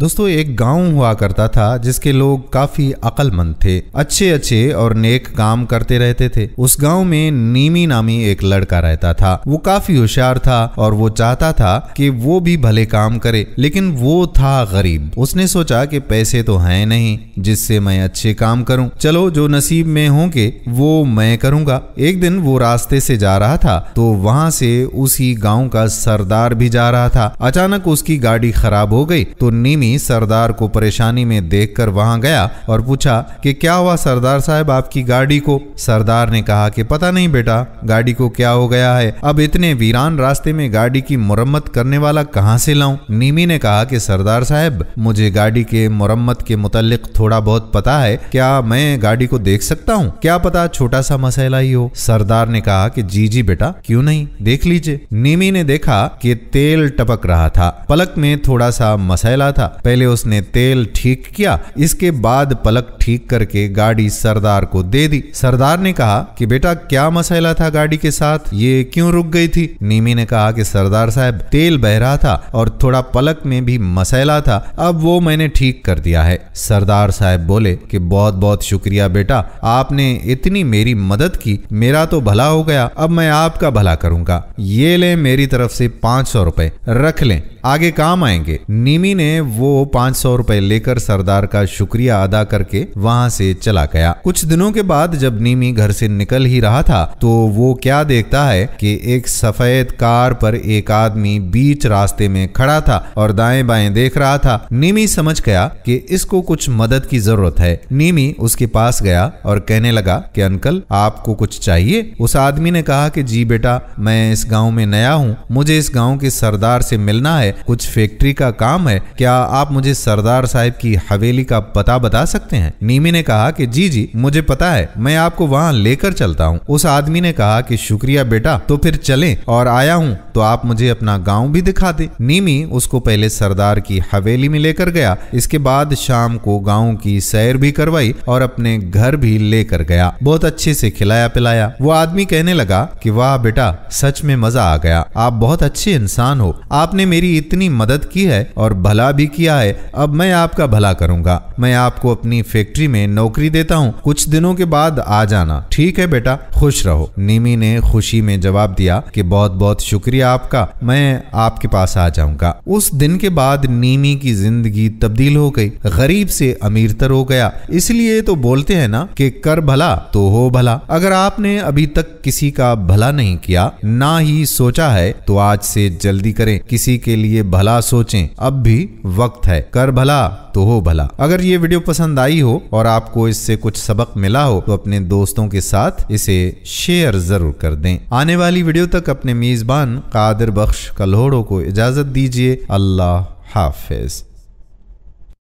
दोस्तों एक गांव हुआ करता था जिसके लोग काफी अकलमंद थे अच्छे अच्छे और नेक काम करते रहते थे उस गांव में नीमी नामी एक लड़का रहता था वो काफी होशियार था और वो चाहता था कि वो भी भले काम करे लेकिन वो था गरीब उसने सोचा कि पैसे तो हैं नहीं जिससे मैं अच्छे काम करूं चलो जो नसीब में होंगे वो मैं करूंगा एक दिन वो रास्ते से जा रहा था तो वहां से उसी गाँव का सरदार भी जा रहा था अचानक उसकी गाड़ी खराब हो गई तो नीमी हकीमी सरदार को परेशानी में देखकर वहां गया और पूछा कि क्या हुआ सरदार साहब आपकी गाड़ी को सरदार ने कहा कि पता नहीं बेटा गाड़ी को क्या हो गया है अब इतने वीरान रास्ते में गाड़ी की मुरम्मत करने वाला कहाँ से लाऊं नीमी ने कहा कि सरदार साहब मुझे गाड़ी के मुरम्मत के मुतालिक थोड़ा बहुत पता है क्या मैं गाड़ी को देख सकता हूँ क्या पता छोटा सा मसला ही हो सरदार ने कहा कि जी जी बेटा क्यों नहीं देख लीजिए नीमी ने देखा कि तेल टपक रहा था पलक में थोड़ा सा मसला था पहले उसने तेल ठीक किया इसके बाद पलक ठीक करके गाड़ी सरदार को दे दी सरदार ने कहा कि बेटा क्या मसाला था गाड़ी के साथ ये क्यों रुक गई थी नीमी ने कहा कि सरदार साहब तेल बह रहा था और थोड़ा पलक में भी मसाला था अब वो मैंने ठीक कर दिया है सरदार साहब बोले कि बहुत बहुत शुक्रिया बेटा आपने इतनी मेरी मदद की मेरा तो भला हो गया अब मैं आपका भला करूंगा ये ले मेरी तरफ से पांच सौ रुपए रख लें आगे काम आएंगे निमी ने वो पाँच सौ रूपए लेकर सरदार का शुक्रिया अदा करके वहाँ से चला गया कुछ दिनों के बाद जब निमी घर से निकल ही रहा था तो वो क्या देखता है कि एक सफेद कार पर एक आदमी बीच रास्ते में खड़ा था और दाएं बाएं देख रहा था निमी समझ गया कि इसको कुछ मदद की जरूरत है निमी उसके पास गया और कहने लगा कि अंकल आपको कुछ चाहिए उस आदमी ने कहा कि जी बेटा मैं इस गांव में नया हूँ मुझे इस गांव के सरदार से मिलना है कुछ फैक्ट्री का काम है क्या आप मुझे सरदार साहब की हवेली का पता बता सकते हैं नीमी ने कहा कि जी जी मुझे पता है मैं आपको वहाँ लेकर चलता हूँ उस आदमी ने कहा कि शुक्रिया बेटा तो फिर चले और आया हूँ तो आप मुझे अपना गाँव भी दिखा दे नीमी उसको पहले सरदार की हवेली में लेकर गया इसके बाद शाम को गाँव की सैर भी करवाई और अपने घर भी लेकर गया बहुत अच्छे से खिलाया पिलाया वो आदमी कहने लगा कि वाह बेटा सच में मजा आ गया आप बहुत अच्छे इंसान हो आपने मेरी इतनी मदद की है और भला भी किया है अब मैं आपका भला करूंगा मैं आपको अपनी फैक्ट्री में नौकरी देता हूँ कुछ दिनों के बाद आ जाना ठीक है बेटा खुश रहो नीमी ने खुशी में जवाब दिया कि बहुत बहुत शुक्रिया आपका मैं आपके पास आ जाऊंगा उस दिन के बाद नीमी की जिंदगी तब्दील हो गई गरीब से अमीर तर हो गया इसलिए तो बोलते हैं ना कि कर भला तो हो भला अगर आपने अभी तक किसी का भला नहीं किया ना ही सोचा है तो आज से जल्दी करें किसी के लिए लिए भला सोचें अब भी वक्त है कर भला तो हो भला अगर ये वीडियो पसंद आई हो और आपको इससे कुछ सबक मिला हो तो अपने दोस्तों के साथ इसे शेयर जरूर कर दें आने वाली वीडियो तक अपने मेजबान कादिर बख्श कल्होड़ों को इजाजत दीजिए अल्लाह हाफिज